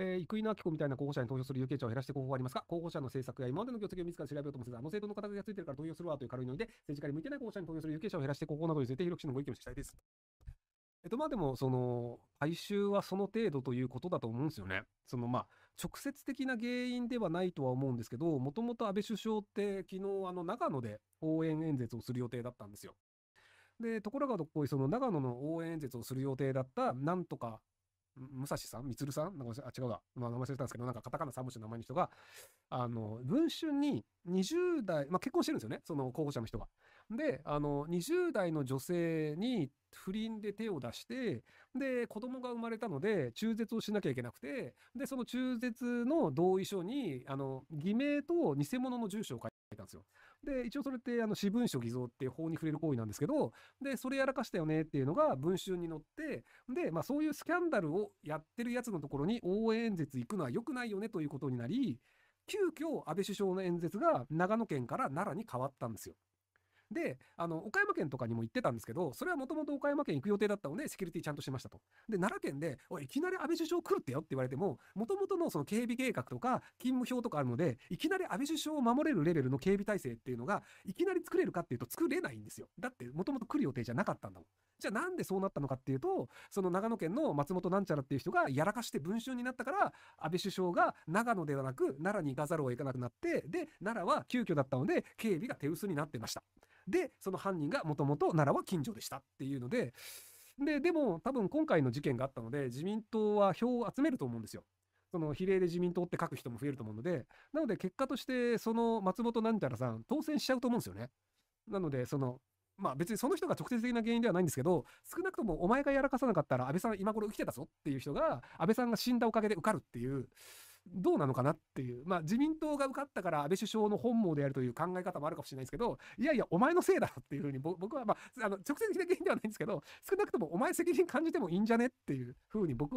えー、生稲晃子みたいな候補者に投票する有権者を減らして候補はありますか候補者の政策や今までの業績を自ら調べようともせず、あの政党の方書きがついてるから投票するわという軽いので、政治家に向いてない候補者に投票する有権者を減らして候補などについて、広くしのご意見をしたいです。えっと、まあでも、その、回収はその程度ということだと思うんですよね。その、まあ、直接的な原因ではないとは思うんですけど、もともと安倍首相って、昨日、あの、長野で応援演説をする予定だったんですよ。で、ところがどっこい、その長野の応援演説をする予定だった、なんとか武蔵さんみつるさんなんかあ、違うわ。まあ、名前忘れたんですけど、なんかカタカナ三文字の名前の人が、あの、文春に20代、まあ、結婚してるんですよね、その候補者の人が。で、あの、20代の女性に不倫で手を出して、で、子供が生まれたので、中絶をしなきゃいけなくて、で、その中絶の同意書に、あの、偽名と偽物の住所を書いてですよ。で、一応それってあの私文書偽造っていう法に触れる行為なんですけど、で、それやらかしたよねっていうのが文春に載って、で、まあそういうスキャンダルをやってるやつのところに応援演説行くのは良くないよねということになり、急遽安倍首相の演説が長野県から奈良に変わったんですよ。で、あの、岡山県とかにも行ってたんですけど、それはもともと岡山県行く予定だったので、セキュリティちゃんとしてましたと。で、奈良県で、おい、いきなり安倍首相来るってよって言われても、もともとのその警備計画とか、勤務表とかあるので、いきなり安倍首相を守れるレベルの警備体制っていうのが、いきなり作れるかっていうと作れないんですよ。だって、もともと来る予定じゃなかったんだもん。じゃあなんでそうなったのかっていうと、その長野県の松本なんちゃらっていう人がやらかして文春になったから、安倍首相が長野ではなく奈良に行かざるを得なくなって、で、奈良は急遽だったので、警備が手薄になってました。でその犯人がもともと奈良は近所でしたっていうのでででも多分今回の事件があったので自民党は票を集めると思うんですよ。その比例で自民党って書く人も増えると思うのでなので結果としてその松本なんちゃらさん当選しちゃうと思うんですよね。なのでそのまあ別にその人が直接的な原因ではないんですけど、少なくともお前がやらかさなかったら安倍さん今頃生きてたぞっていう人が、安倍さんが死んだおかげで受かるっていう、どうなのかなっていう、まあ、自民党が受かったから安倍首相の本望でやるという考え方もあるかもしれないですけど、いやいや、お前のせいだっていうふうに、僕は、まあ、あの直接的な原因ではないんですけど、少なくともお前責任感じてもいいんじゃねっていうふうに僕は